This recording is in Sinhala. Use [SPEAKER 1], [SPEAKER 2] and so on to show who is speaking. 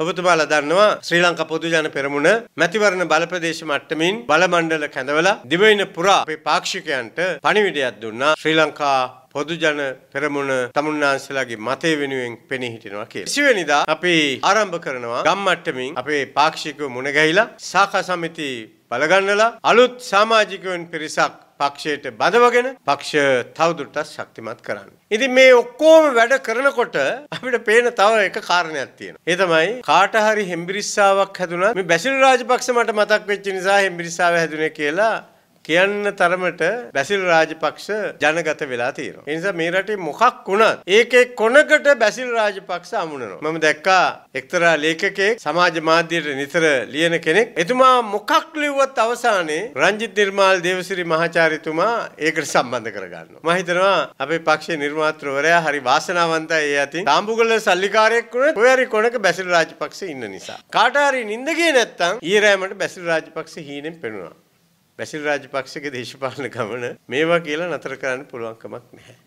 [SPEAKER 1] ඔබතුමාලා දන්නවා ශ්‍රී ලංකා පොදු ජන පෙරමුණ මැතිවරණ බල ප්‍රදේශ මට්ටමින් බල මණ්ඩල කැඳවලා දිවයින පුරා අපේ පාක්ෂිකයන්ට පණිවිඩයක් දුන්නා ශ්‍රී ලංකා පොදු ජන පෙරමුණ තමුන්නාන්සලාගේ මතය වෙනුවෙන් පෙනී හිටිනවා කියලා. 20 වෙනිදා අපි ආරම්භ කරනවා ගම් මට්ටමින් අපේ පාක්ෂිකව මුණ ගැහිලා සාකා සමිති බලගන්නලා අලුත් සමාජිකයන් පිරිසක් පක්ෂයට බදවගෙන පක්ෂ තවදුරටත් ශක්තිමත් කරන්න. ඉතින් මේ ඔක්කොම වැඩ කරනකොට අපිට පේන තව එක කාරණයක් තියෙනවා. ඒ තමයි කාට හරි හෙම්බිරිස්සාවක් හැදුනත් මේ බැසිල් රාජපක්ෂ මට මතක් වෙච්ච නිසා හෙම්බිරිස්සාව හැදුනේ කියලා කියන්න තරමට බැසිල් රාජපක්ෂ ජනගත වෙලා තියෙනවා. ඒ නිසා මේ රටේ මොකක් වුණත් ඒකේ කොනකට බැසිල් රාජපක්ෂ අමුණනවා. මම දැක්කා එක්තරා ලේඛකයෙක් සමාජ මාධ්‍යයට නිතර ලියන කෙනෙක්. එතුමා මොකක් ලිව්වත් අවසානයේ රංජිත් නිර්මාල් දේවසිරි මහාචාර්යතුමා ඒකට සම්බන්ධ කරගන්නවා. මම හිතනවා අපේ පක්ෂයේ නිර්මාතෘවරයා හරි වාසනාවන්තයි ඒ අතින්. තාඹුගල සල්ලිකාරයෙක් වුණත් ඔය හරි කොනක බැසිල් රාජපක්ෂ ඉන්න නිසා. කාට හරි නිින්ද ගියේ නැත්තම් ඊයරෑමට බැසිල් රාජපක්ෂ හීනෙන් පෙනුණා. බැසිල් රාජපක්ෂගේ දේශපාලන ගමන මේවා කියලා නතර කරන්න පුළුවන්කමක් නැහැ.